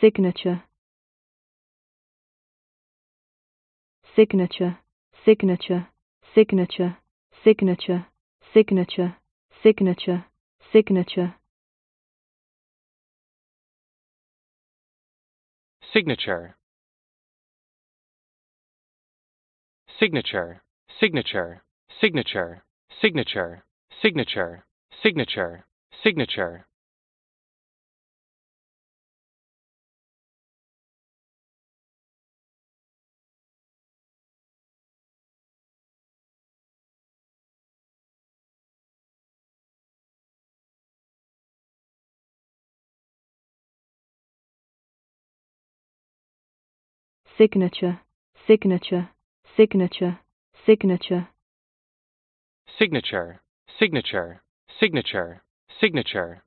signature signature signature signature signature signature signature signature signature signature signature signature signature signature signature signature signature, signature, signature, signature. Signature, signature, signature, signature.